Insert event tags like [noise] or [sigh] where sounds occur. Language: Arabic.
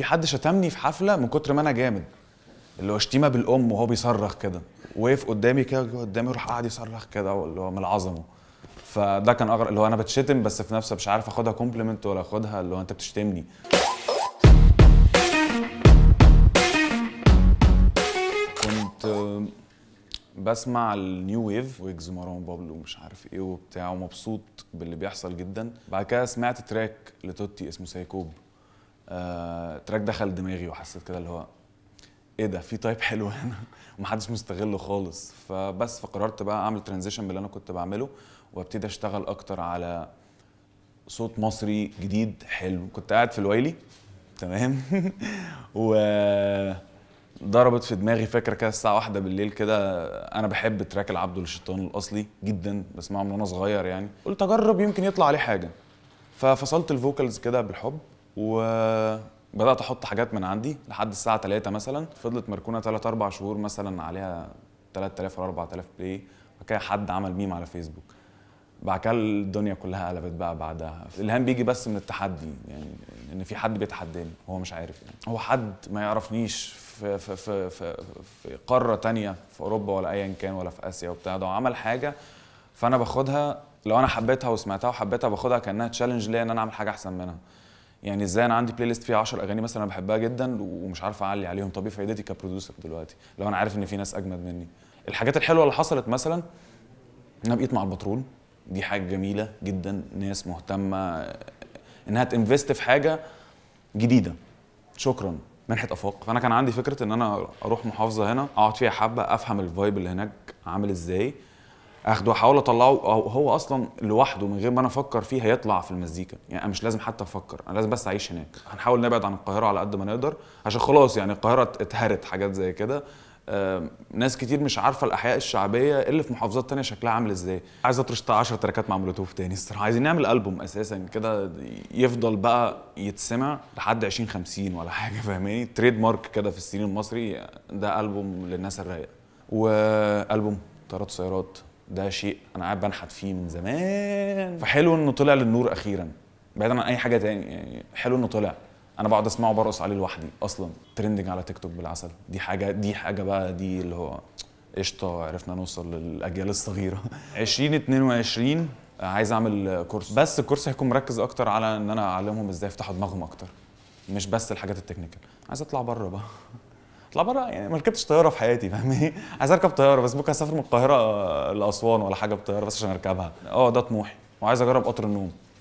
في حد شتمني في حفله من كتر ما انا جامد اللي هو شتيمه بالام وهو بيصرخ كده وقف قدامي كده قدامي يروح قاعد يصرخ كده اللي هو من العظمة فده كان اغرب اللي هو انا بتشتم بس في نفسي مش عارف اخدها كومبلمنت ولا اخدها اللي هو انت بتشتمني كنت بسمع النيو ويف ويجز مروان بابلو مش عارف ايه وبتاع ومبسوط باللي بيحصل جدا بعد كده سمعت تراك لتوتي اسمه سايكوب آه، تراك دخل دماغي وحسيت كده اللي هو ايه ده في تايب حلو هنا ومحدش [laughs] مستغله خالص فبس فقررت بقى اعمل ترانزيشن باللي انا كنت بعمله وابتدي اشتغل اكتر على صوت مصري جديد حلو كنت قاعد في الويلي تمام [laughs] و ضربت في دماغي فكره كده الساعه واحدة بالليل كده انا بحب تراك العبد الشيطان الاصلي جدا بسمعه من وانا صغير يعني قلت اجرب يمكن يطلع عليه حاجه ففصلت الفوكالز كده بالحب وبدات احط حاجات من عندي لحد الساعه 3 مثلا فضلت مركونه 3 4 شهور مثلا عليها 3000 ولا 4000 بلاي بعد كده حد عمل ميم على فيسبوك بعد كده الدنيا كلها قلبت بقى بعدها الهام بيجي بس من التحدي يعني ان في حد بيتحداني هو مش عارف يعني هو حد ما يعرفنيش في في في في, في قاره تانية في اوروبا ولا ايا كان ولا في اسيا وبتاع ده عمل حاجه فانا باخدها لو انا حبيتها وسمعتها وحبيتها باخدها كانها تشالنج ليا ان انا اعمل حاجه احسن منها يعني ازاي انا عندي بلاي ليست فيها 10 اغاني مثلا انا بحبها جدا ومش عارف اعلي عليهم طب ايه فائدتي كبرودوسر دلوقتي لو انا عارف ان في ناس اجمد مني الحاجات الحلوه اللي حصلت مثلا انا بقيت مع البترول دي حاجه جميله جدا ناس مهتمه انها تنفست في حاجه جديده شكرا منحه افاق فانا كان عندي فكره ان انا اروح محافظه هنا اقعد فيها حبه افهم الفايب اللي هناك عامل ازاي اخده واحاول اطلعه أو هو اصلا لوحده من غير ما انا افكر فيه هيطلع في المزيكا يعني انا مش لازم حتى افكر انا لازم بس اعيش هناك هنحاول نبعد عن القاهره على قد ما نقدر عشان خلاص يعني القاهره اتهرت حاجات زي كده ناس كتير مش عارفه الاحياء الشعبيه اللي في محافظات تانية شكلها عامل ازاي عايز اطرش 10 تراكات مع مولوتوف تاني الصراحه عايزين نعمل البوم اساسا كده يفضل بقى يتسمع لحد 20 50 ولا حاجه فاهماني تريد مارك كده في السنين المصري ده البوم للناس الرايقه والبوم طيارات سيارات ده شيء انا قاعد بنحت فيه من زمان فحلو انه طلع للنور اخيرا بعيدا عن اي حاجه تاني يعني حلو انه طلع انا بقعد اسمعه برقص عليه لوحدي اصلا ترندنج على تيك توك بالعسل دي حاجه دي حاجه بقى دي اللي هو قشطه عرفنا نوصل للاجيال الصغيره 2022 [laughs] آه، عايز اعمل كورس بس الكورس هيكون مركز اكتر على ان انا اعلمهم ازاي يفتحوا دماغهم اكتر مش بس الحاجات التكنيكال عايز اطلع بره بقى اطلع بره يعني ما ركبتش طياره في حياتي فاهمني [laughs] عايز اركب طياره بس ممكن اسافر من القاهره آه، لاسوان ولا حاجه بطياره بس عشان اركبها اه ده طموحي وعايز اجرب قطر النوم